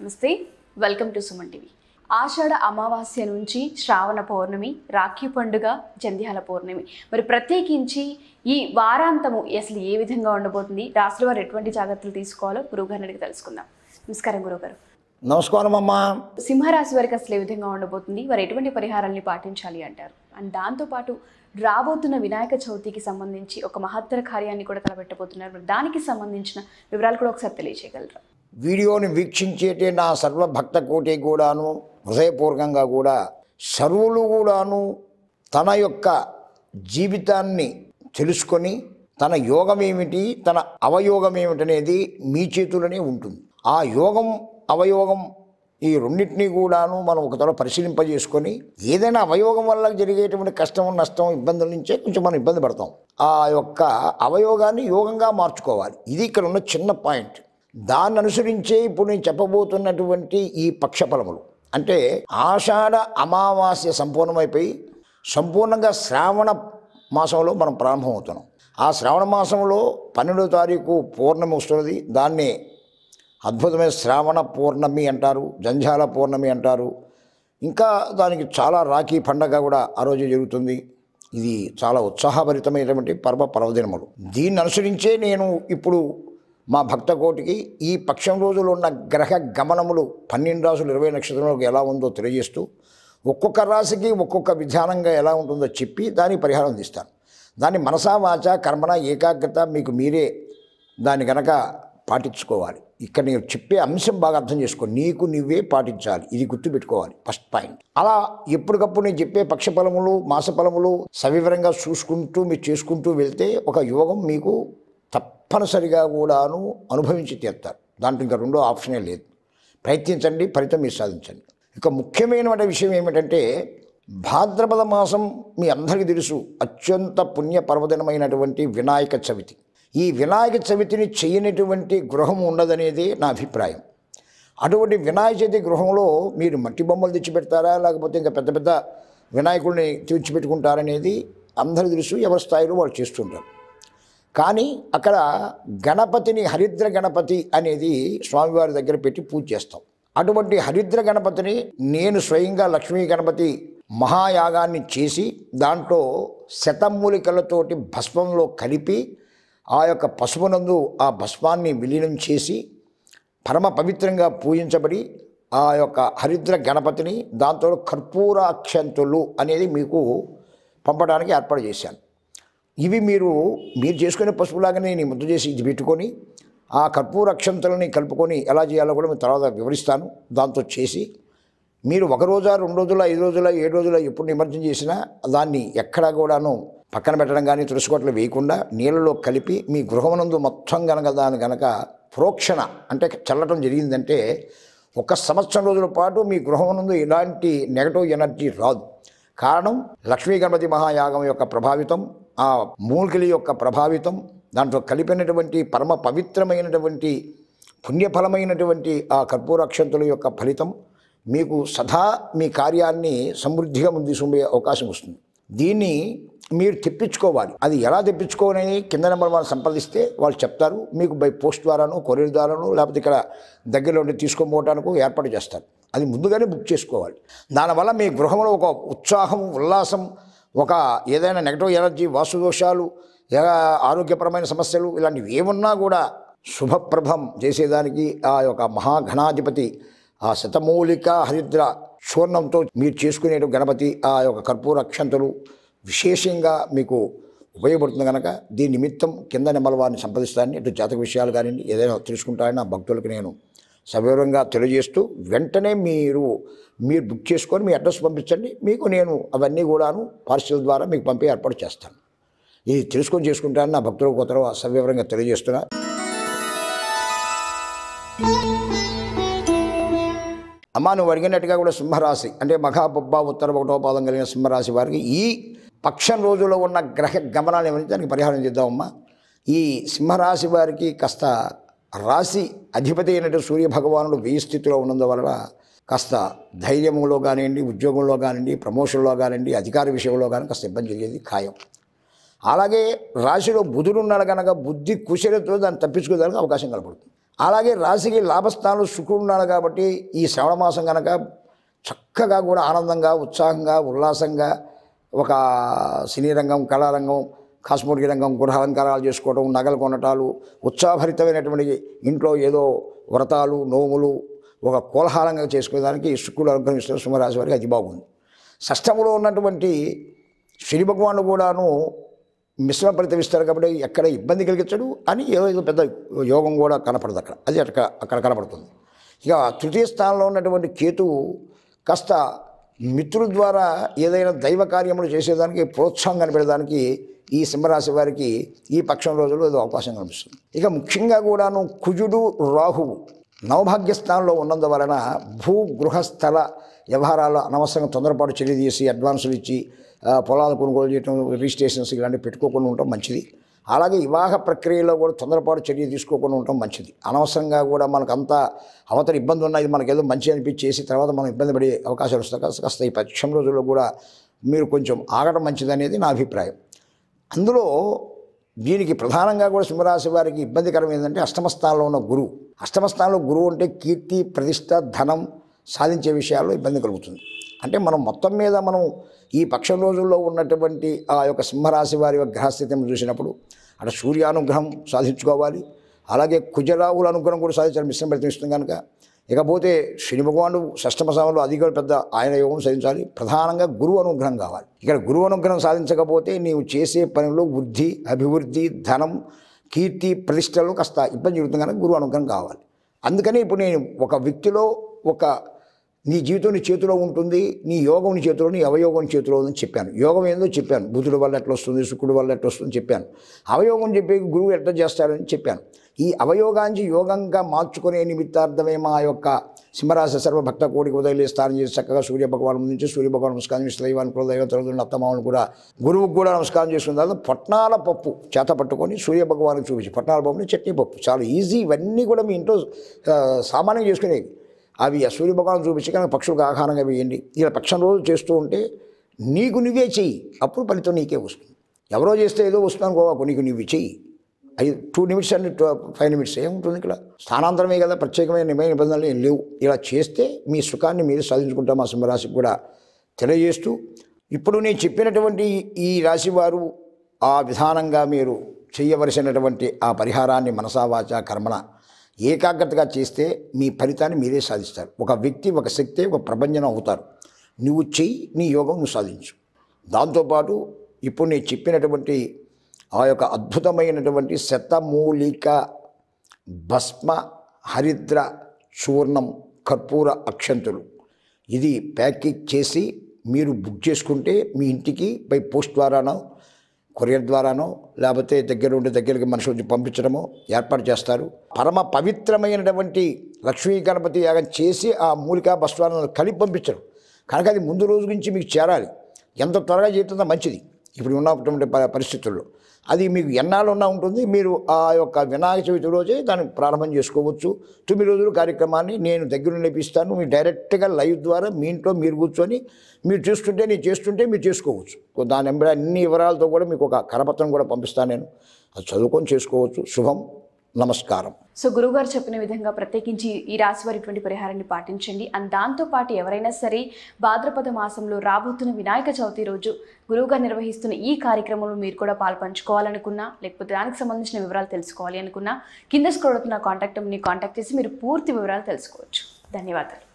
నమస్తే welcome to Suman TV Ashadha Amavasya నుంచి శ్రావణ పౌర్ణమి రాఖీ పండుగ జంధ్యాల పౌర్ణమి మరి ప్రత్యేకించి ఈ వారాంతము అసలు ఏ విధంగా ఉండబోతుంది రాష్ట్ర వారు ఎటువంటి జాగ్రత్తలు తీసుకోవాలో గురువుగారిని అడిగి తెలుసుకుందాం నమస్కారం గురువుగారు నమస్కారం అమ్మా సింహరాశి వారికి అసలు ఏ విధంగా ఉండబోతుంది వారు ఎటువంటి పరిహారాన్ని పాటించాలి అంటారు అండ్ దాంతోపాటు రాబోతున్న వినాయక చవితికి సంబంధించి ఒక మహత్తర కార్యాన్ని కూడా తలపెట్టబోతున్నారు దానికి సంబంధించిన వివరాలు కూడా ఒకసారి తెలియజేయగలరు వీడియోని వీక్షించేటే నా సర్వభక్త కోటి కూడాను హృదయపూర్వకంగా కూడా సర్వులు కూడాను తన యొక్క జీవితాన్ని తెలుసుకొని తన యోగం ఏమిటి తన అవయోగం ఏమిటనేది మీ చేతులనే ఉంటుంది ఆ యోగం అవయోగం ఈ రెండింటినీ కూడాను మనం ఒక త్వర పరిశీలింపజేసుకొని ఏదైనా అవయోగం వల్ల జరిగేటువంటి కష్టం నష్టం ఇబ్బందుల నుంచే కొంచెం మనం ఇబ్బంది పడతాం ఆ యొక్క అవయోగాన్ని యోగంగా మార్చుకోవాలి ఇది ఇక్కడ ఉన్న చిన్న పాయింట్ దాన్ని అనుసరించే ఇప్పుడు నేను చెప్పబోతున్నటువంటి ఈ పక్షఫలములు అంటే ఆషాఢ అమావాస్య సంపూర్ణమైపోయి సంపూర్ణంగా శ్రావణ మాసంలో మనం ప్రారంభమవుతున్నాం ఆ శ్రావణ మాసంలో పన్నెండో తారీఖు పూర్ణమి వస్తున్నది దాన్ని అద్భుతమైన శ్రావణ పూర్ణమి అంటారు జంజాల పూర్ణమి అంటారు ఇంకా దానికి చాలా రాఖీ పండగ కూడా ఆ రోజు జరుగుతుంది ఇది చాలా ఉత్సాహభరితమైనటువంటి పర్వ పర్వదినములు దీన్ని అనుసరించే నేను ఇప్పుడు మా భక్తకోటికి ఈ పక్షం రోజులు ఉన్న గ్రహ గమనములు పన్నెండు రాసులు ఇరవై నక్షత్రంలోకి ఎలా ఉందో తెలియజేస్తూ ఒక్కొక్క రాశికి ఒక్కొక్క విధానంగా ఎలా ఉంటుందో చెప్పి దానికి పరిహారం అందిస్తాను దాన్ని మనసా వాచ కర్మణ ఏకాగ్రత మీకు మీరే దాన్ని గనక పాటించుకోవాలి ఇక్కడ నేను చెప్పే అంశం బాగా అర్థం చేసుకో నీకు నువ్వే పాటించాలి ఇది గుర్తుపెట్టుకోవాలి ఫస్ట్ పాయింట్ అలా ఎప్పటికప్పుడు నేను చెప్పే పక్షఫలములు మాసఫలములు సవివరంగా చూసుకుంటూ మీరు చేసుకుంటూ వెళ్తే ఒక యోగం మీకు తప్పనిసరిగా కూడాను అనుభవించి తీస్తారు దాంట్లో ఇంకా రెండో ఆప్షనే లేదు ప్రయత్నించండి ఫలితం మీరు సాధించండి ఇక ముఖ్యమైన విషయం ఏమిటంటే భాద్రపద మాసం మీ అందరికీ తెలుసు అత్యంత పుణ్య పర్వదినమైనటువంటి వినాయక చవితి ఈ వినాయక చవితిని చేయనటువంటి గృహం ఉండదనేది నా అభిప్రాయం అటువంటి వినాయక చవితి గృహంలో మీరు మట్టి బొమ్మలు తెచ్చిపెడతారా లేకపోతే ఇంకా పెద్ద పెద్ద వినాయకుడిని తెచ్చిపెట్టుకుంటారనేది అందరికీ తెలుసు ఎవరి స్థాయిలో వాళ్ళు చేస్తుంటారు కానీ అక్కడ గణపతిని హరిద్ర గణపతి అనేది స్వామివారి దగ్గర పెట్టి పూజ చేస్తాం అటువంటి హరిద్ర గణపతిని నేను స్వయంగా లక్ష్మీ గణపతి మహాయాగాన్ని చేసి దాంట్లో శతమూలికలతోటి భస్మంలో కలిపి ఆ యొక్క పసుపునందు ఆ భస్మాన్ని విలీనం చేసి పరమ పవిత్రంగా పూజించబడి ఆ యొక్క హరిద్ర గణపతిని దాంతో కర్పూరాక్షంతులు అనేది మీకు పంపడానికి ఏర్పాటు చేశాను ఇవి మీరు మీరు చేసుకునే పసుపులాగానే నేను ముద్ద చేసి ఇది పెట్టుకొని ఆ కర్పూర అక్షంతలని కలుపుకొని ఎలా చేయాలో కూడా మేము తర్వాత వివరిస్తాను దాంతో చేసి మీరు ఒక రోజా రెండు రోజుల ఐదు రోజుల ఏడు రోజుల ఎప్పుడు నిమజ్జనం చేసినా దాన్ని ఎక్కడా కూడాను పక్కన పెట్టడం కానీ తులసికోట్లు వేయకుండా నీళ్ళలో కలిపి మీ గృహమునందు మొత్తం గనక దాని గనక ప్రోక్షణ అంటే చల్లటం జరిగిందంటే ఒక సంవత్సరం రోజుల పాటు మీ గృహమునందు ఎలాంటి నెగటివ్ ఎనర్జీ రాదు కారణం లక్ష్మీ గణపతి మహాయాగం యొక్క ప్రభావితం ఆ మూలికల యొక్క ప్రభావితం దాంట్లో కలిపినటువంటి పరమ పవిత్రమైనటువంటి పుణ్యఫలమైనటువంటి ఆ కర్పూరక్షంతుల యొక్క ఫలితం మీకు సదా మీ కార్యాన్ని సమృద్ధిగా ముందు అవకాశం వస్తుంది దీన్ని మీరు తెప్పించుకోవాలి అది ఎలా తెప్పించుకోవాలని కింద నెంబర్ వాళ్ళని సంప్రదిస్తే వాళ్ళు చెప్తారు మీకు బై పోస్ట్ ద్వారాను కొరియర్ ద్వారాను లేకపోతే ఇక్కడ దగ్గరలో ఉండి తీసుకోపోవడానికి ఏర్పాటు చేస్తారు అది ముందుగానే బుక్ చేసుకోవాలి దానివల్ల మీ గృహంలో ఒక ఉత్సాహం ఉల్లాసం ఒక ఏదైనా నెగటివ్ ఎనర్జీ వాసుదోషాలు ఆరోగ్యపరమైన సమస్యలు ఇలాంటివి ఏమున్నా కూడా శుభప్రభం చేసేదానికి ఆ యొక్క మహాఘనాధిపతి ఆ శతమూలిక హరిద్ర చూర్ణంతో మీరు చేసుకునే గణపతి ఆ యొక్క కర్పూర అక్షంతలు విశేషంగా మీకు ఉపయోగపడుతుంది కనుక దీని నిమిత్తం కింద నెమ్మల వారిని సంప్రదిస్తానని ఇటు జాతక విషయాలు కానీ ఏదైనా తెలుసుకుంటానని నా భక్తులకు నేను సవివరంగా తెలియజేస్తూ వెంటనే మీరు మీరు బుక్ చేసుకొని మీ అడ్రస్ పంపించండి మీకు నేను అవన్నీ కూడాను పార్సిల్ ద్వారా మీకు పంపి ఏర్పాటు చేస్తాను ఇది తెలుసుకొని చేసుకుంటాను నా భక్తులు కొత్తలో సవివరంగా తెలియజేస్తున్నా అమ్మా నువ్వు అడిగినట్టుగా కూడా సింహరాశి అంటే మహాబొబ్బ ఉత్తర ఒకటో పాదం కలిగిన సింహరాశి వారికి ఈ పక్షం రోజుల్లో ఉన్న గ్రహ గమనాలు ఏమైనా దానికి పరిహారం చేద్దామమ్మా ఈ సింహరాశి వారికి కాస్త రాశి అధిపతి అయినటువంటి సూర్యభగవానుడు వేయి స్థితిలో ఉన్నందువలన కాస్త ధైర్యంలో కానివ్వండి ఉద్యోగంలో కానివ్వండి ప్రమోషన్లో కానివ్వండి అధికార విషయంలో కానీ కాస్త ఇబ్బంది జరిగేది ఖాయం అలాగే రాశిలో బుధుడు ఉన్నాడు కనుక బుద్ధి కుశలతో దాన్ని తప్పించుకోవడానికి అవకాశం కనపడుతుంది అలాగే రాశికి లాభస్థానంలో శుక్రుడు ఉన్నాడు కాబట్టి ఈ శ్రవణ మాసం కనుక చక్కగా కూడా ఆనందంగా ఉత్సాహంగా ఉల్లాసంగా ఒక సినీ రంగం కళారంగం కాసుమూడికి రంగం గృహాలంకారాలు చేసుకోవడం నగలు కొనటాలు ఉత్సాభరితమైనటువంటి ఇంట్లో ఏదో వ్రతాలు నోములు ఒక కోలాహలంగా చేసుకునేదానికి శుక్రుడు అనుగ్రహిస్తున్న సింహరాశి వారికి అది బాగుంది షష్టములో ఉన్నటువంటి శని భగవాను కూడాను మిశ్రమ ఫలితం ఇస్తారు కాబట్టి ఎక్కడ ఇబ్బంది కలిగించడు అని ఏదో పెద్ద యోగం కూడా కనపడదు అక్కడ అది అక్కడ అక్కడ కనపడుతుంది ఇక తృతీయ స్థానంలో ఉన్నటువంటి కేతువు కాస్త మిత్రుల ద్వారా ఏదైనా దైవ కార్యములు చేసేదానికి ప్రోత్సాహం కనిపెట్టడానికి ఈ సింహరాశి వారికి ఈ పక్షం రోజుల్లో ఏదో అవకాశం కనిపిస్తుంది ఇక ముఖ్యంగా కూడాను కుజుడు రాహువు నవభాగ్య స్థానంలో ఉన్నందువలన భూ గృహస్థల వ్యవహారాల్లో అనవసరంగా తొందరపాటు చర్య తీసి అడ్వాన్సులు ఇచ్చి పొలాలు కొనుగోలు చేయడం రిజిస్ట్రేషన్స్ ఇలాంటివి పెట్టుకోకుండా ఉండటం మంచిది అలాగే వివాహ ప్రక్రియలో కూడా తొందరపాటు చర్య తీసుకోకుండా ఉండటం మంచిది అనవసరంగా కూడా మనకు అంత అవతల ఇబ్బంది ఉన్నా ఇది ఏదో మంచి అనిపించేసి తర్వాత మనం ఇబ్బంది పడే అవకాశాలు వస్తాయి కాస్త ఈ పక్షం రోజుల్లో కూడా మీరు కొంచెం ఆగడం మంచిది అనేది నా అభిప్రాయం అందులో దీనికి ప్రధానంగా కూడా సింహరాశి వారికి ఇబ్బందికరం ఏంటంటే అష్టమస్థానంలో ఉన్న గురువు అష్టమస్థానంలో గురువు అంటే కీర్తి ప్రతిష్ట ధనం సాధించే విషయాల్లో ఇబ్బంది కలుగుతుంది అంటే మనం మొత్తం మీద మనం ఈ పక్షం రోజుల్లో ఉన్నటువంటి ఆ యొక్క సింహరాశి వారి యొక్క గ్రహస్థితిని చూసినప్పుడు అటు సూర్యానుగ్రహం సాధించుకోవాలి అలాగే కుజరావుల అనుగ్రహం కూడా సాధించాలి మిశ్రమ ప్రతిస్తుంది కనుక ఇకపోతే శని భగవానుడు షష్టమ సమయంలో అధిక పెద్ద ఆయన యోగం సాధించాలి ప్రధానంగా గురువు అనుగ్రహం కావాలి ఇక్కడ గురువు అనుగ్రహం సాధించకపోతే నీవు చేసే పనిలో వృద్ధి అభివృద్ధి ధనం కీర్తి ప్రతిష్టలు కాస్త ఇబ్బంది జరుగుతుంది కానీ గురువు అనుగ్రహం కావాలి అందుకని ఇప్పుడు నేను ఒక వ్యక్తిలో ఒక నీ జీవితం నీ చేతిలో ఉంటుంది నీ యోగం నీ చేతిలో నీ అవయోగం చేతిలో ఉందని చెప్పాను యోగం ఏందో చెప్పాను బుధుడు వల్ల ఎట్లా వస్తుంది శుక్రుడు వల్ల ఎట్లా వస్తుంది చెప్పాను అవయోగం చెప్పి గురువు ఎట్లా చేస్తారని చెప్పాను ఈ అవయోగాంజి యోగంగా మార్చుకునే నిమిత్తార్థమే మా యొక్క సింహరాశ సర్వ భక్త కోడికి ఉదయలే స్నానం చేసి చక్కగా సూర్య భగవాన్ నుంచి సూర్య నమస్కారం చేసి దైవాన్ని కూడా దైవతలను కూడా గురువుకు కూడా నమస్కారం చేసుకున్న తర్వాత పట్నాల పప్పు చేత పట్టుకొని సూర్య చూపించి పట్నాల పప్పుని చట్నీ పప్పు చాలా ఈజీ ఇవన్నీ కూడా మీ ఇంట్లో సామాన్యం చేసుకునేవి అవి సూర్య భగవాన్ చూపించి కానీ పక్షులకు ఆహారంగా వేయండి ఇలా పక్షం రోజు చేస్తూ ఉంటే నీకు నువ్వే చెయ్యి అప్పుడు ఫలితం నీకే వస్తుంది ఎవరో చేస్తే ఏదో వస్తున్నాను కోవాకు నీకు నువ్వు చెయ్యి ఐదు టూ నిమిషస్ అండ్ ఫైవ్ నిమిషస్ ఏముంటుంది ఇక్కడ స్థానాంతరమే కదా ప్రత్యేకమైన నిబంధనలు ఏం లేవు ఇలా చేస్తే మీ సుఖాన్ని మీరు సాధించుకుంటాం మా సింహరాశికి కూడా తెలియజేస్తూ ఇప్పుడు నేను చెప్పినటువంటి ఈ రాశి వారు ఆ విధానంగా మీరు చేయవలసినటువంటి ఆ పరిహారాన్ని మనసావాచ కర్మణ ఏకాగ్రతగా చేస్తే మీ ఫలితాన్ని మీరే సాధిస్తారు ఒక వ్యక్తి ఒక శక్తి ఒక ప్రపంచం అవుతారు నువ్వు చెయ్యి నీ యోగం నువ్వు సాధించు దాంతోపాటు ఇప్పుడు నేను చెప్పినటువంటి ఆ యొక్క అద్భుతమైనటువంటి శతమూలిక భస్మ హరిద్ర చూర్ణం కర్పూర అక్షంతులు ఇది ప్యాకేజ్ చేసి మీరు బుక్ చేసుకుంటే మీ ఇంటికి బై పోస్ట్ ద్వారానో కొరియర్ ద్వారానో లేకపోతే దగ్గర ఉండే దగ్గరికి మనుషులు వచ్చి పంపించడము ఏర్పాటు చేస్తారు పరమ పవిత్రమైనటువంటి లక్ష్మీ గణపతి యాగం చేసి ఆ మూలికా భస్వాలను కలిపి పంపించరు కనుక అది ముందు రోజు నుంచి మీకు చేరాలి ఎంత త్వరగా చేయటం మంచిది ఇప్పుడు ఉన్నటువంటి పరిస్థితుల్లో అది మీకు ఎన్నాళ్ళు ఉన్నా ఉంటుంది మీరు ఆ యొక్క వినాయక చవితి రోజే దాన్ని ప్రారంభం చేసుకోవచ్చు తొమ్మిది రోజుల కార్యక్రమాన్ని నేను దగ్గర నేర్పిస్తాను మీరు డైరెక్ట్గా లైవ్ ద్వారా మీ ఇంట్లో మీరు కూర్చొని మీరు చూస్తుంటే నేను చేస్తుంటే మీరు చేసుకోవచ్చు దాని అన్ని వివరాలతో కూడా మీకు ఒక కరపత్రం కూడా పంపిస్తాను నేను అది చదువుకొని చేసుకోవచ్చు శుభం నమస్కారం సో గారు చెప్పిన విధంగా ప్రత్యేకించి ఈ రాశి వారిటువంటి పరిహారాన్ని పాటించండి అండ్ దాంతోపాటు ఎవరైనా సరే భాద్రపద మాసంలో రాబోతున్న వినాయక చవితి రోజు గారు నిర్వహిస్తున్న ఈ కార్యక్రమంలో మీరు కూడా పాల్పంచుకోవాలనుకున్నా లేకపోతే దానికి సంబంధించిన వివరాలు తెలుసుకోవాలి అనుకున్నా కింద స్క్రోల్ అవుతున్న కాంటాక్ట్ కాంటాక్ట్ చేసి మీరు పూర్తి వివరాలు తెలుసుకోవచ్చు ధన్యవాదాలు